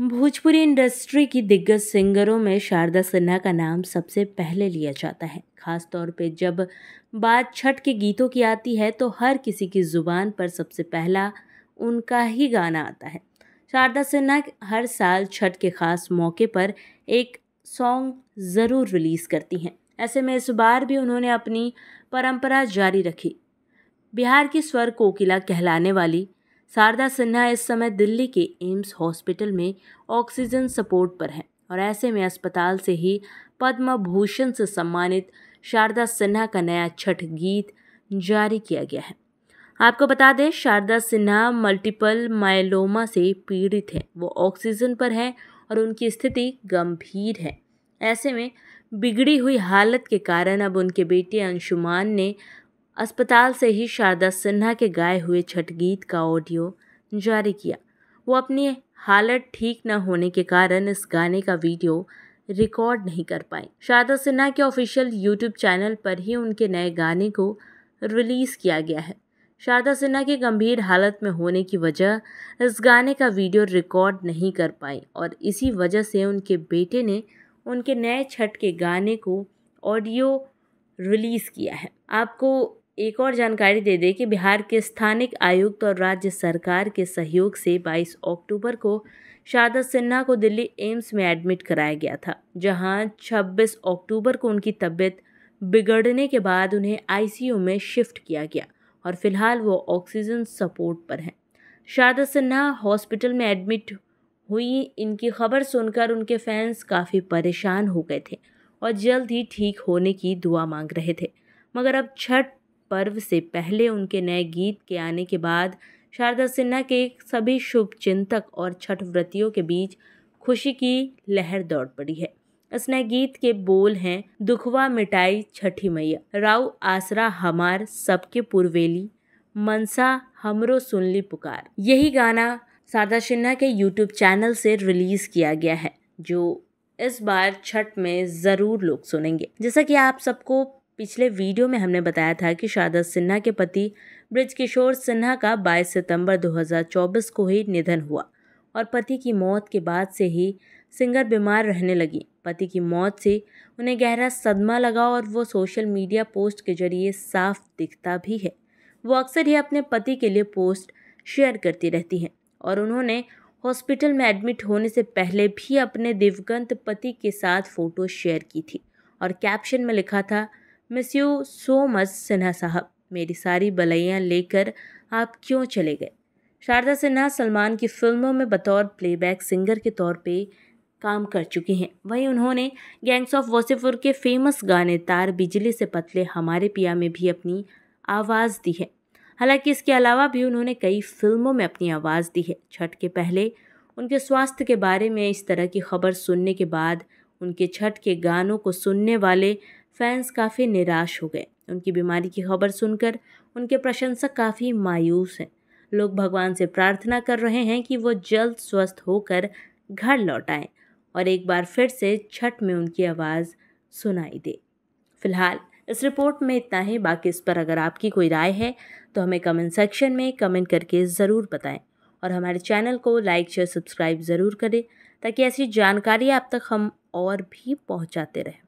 Bhojpuri industry की दिग्गज सिंगरों में शारदा सिन्हा का नाम सबसे पहले लिया जाता है खास तौर पे जब बात छठ के गीतों की आती है तो हर किसी की ज़ुबान पर सबसे पहला उनका ही गाना आता है शारदा सिन्हा हर साल छठ के ख़ास मौके पर एक सॉन्ग ज़रूर रिलीज़ करती हैं ऐसे में इस बार भी उन्होंने अपनी परंपरा जारी रखी बिहार की स्वर कोकिला कहलाने वाली शारदा सिन्हा इस समय दिल्ली के एम्स हॉस्पिटल में ऑक्सीजन सपोर्ट पर हैं और ऐसे में अस्पताल से ही पद्म भूषण से सम्मानित शारदा सिन्हा का नया छठ गीत जारी किया गया है आपको बता दें शारदा सिन्हा मल्टीपल माइलोमा से पीड़ित हैं वो ऑक्सीजन पर हैं और उनकी स्थिति गंभीर है ऐसे में बिगड़ी हुई हालत के कारण अब उनके बेटे अंशुमान ने अस्पताल से ही शारदा सिन्हा के गाए हुए छठ गीत का ऑडियो जारी किया वो अपनी हालत ठीक न होने के कारण इस गाने का वीडियो रिकॉर्ड नहीं कर पाई शारदा सिन्हा के ऑफिशियल यूट्यूब चैनल पर ही उनके नए गाने को रिलीज़ किया गया है शारदा सिन्हा के गंभीर हालत में होने की वजह इस गाने का वीडियो रिकॉर्ड नहीं कर पाई और इसी वजह से उनके बेटे ने उनके नए छठ के गाने को ऑडियो रिलीज़ किया है आपको एक और जानकारी दे दें कि बिहार के स्थानिक आयुक्त और राज्य सरकार के सहयोग से 22 अक्टूबर को शारदा सिन्हा को दिल्ली एम्स में एडमिट कराया गया था जहां 26 अक्टूबर को उनकी तबीयत बिगड़ने के बाद उन्हें आईसीयू में शिफ्ट किया गया और फिलहाल वो ऑक्सीजन सपोर्ट पर हैं शारदा सिन्हा हॉस्पिटल में एडमिट हुई इनकी खबर सुनकर उनके फैंस काफ़ी परेशान हो गए थे और जल्द ही ठीक होने की दुआ मांग रहे थे मगर अब छठ पर्व से पहले उनके नए गीत के आने के बाद शारदा सिन्हा के सभी शुभ चिंतक और छठ व्रतियों के बीच खुशी की लहर दौड़ पड़ी है इस नए गीत के बोल हैं दुखवा मिटाई छठी मैया राव आसरा हमार सबके पुरवेली मनसा हमरो सुनली पुकार यही गाना शारदा सिन्हा के यूट्यूब चैनल से रिलीज़ किया गया है जो इस बार छठ में ज़रूर लोग सुनेंगे जैसा कि आप सबको पिछले वीडियो में हमने बताया था कि शारदा सिन्हा के पति ब्रजकिशोर सिन्हा का 22 सितंबर 2024 को ही निधन हुआ और पति की मौत के बाद से ही सिंगर बीमार रहने लगी पति की मौत से उन्हें गहरा सदमा लगा और वो सोशल मीडिया पोस्ट के जरिए साफ दिखता भी है वो अक्सर ही अपने पति के लिए पोस्ट शेयर करती रहती हैं और उन्होंने हॉस्पिटल में एडमिट होने से पहले भी अपने दिवगंत पति के साथ फ़ोटो शेयर की थी और कैप्शन में लिखा था मिस्यू सो मच सिन्हा साहब मेरी सारी बलैयाँ लेकर आप क्यों चले गए शारदा सिन्हा सलमान की फिल्मों में बतौर प्लेबैक सिंगर के तौर पे काम कर चुकी हैं वहीं उन्होंने गैंग्स ऑफ वोसीफुर के फेमस गाने तार बिजली से पतले हमारे पिया में भी अपनी आवाज़ दी है हालांकि इसके अलावा भी उन्होंने कई फिल्मों में अपनी आवाज़ दी है छठ के पहले उनके स्वास्थ्य के बारे में इस तरह की खबर सुनने के बाद उनके छठ के गानों को सुनने वाले फैंस काफ़ी निराश हो गए उनकी बीमारी की खबर सुनकर उनके प्रशंसक काफ़ी मायूस हैं लोग भगवान से प्रार्थना कर रहे हैं कि वो जल्द स्वस्थ होकर घर लौट आएँ और एक बार फिर से छठ में उनकी आवाज़ सुनाई दे फिलहाल इस रिपोर्ट में इतना ही बाकी इस पर अगर आपकी कोई राय है तो हमें कमेंट सेक्शन में कमेंट करके ज़रूर बताएं और हमारे चैनल को लाइक शेयर सब्सक्राइब ज़रूर करें ताकि ऐसी जानकारी आप तक हम और भी पहुंचाते रहें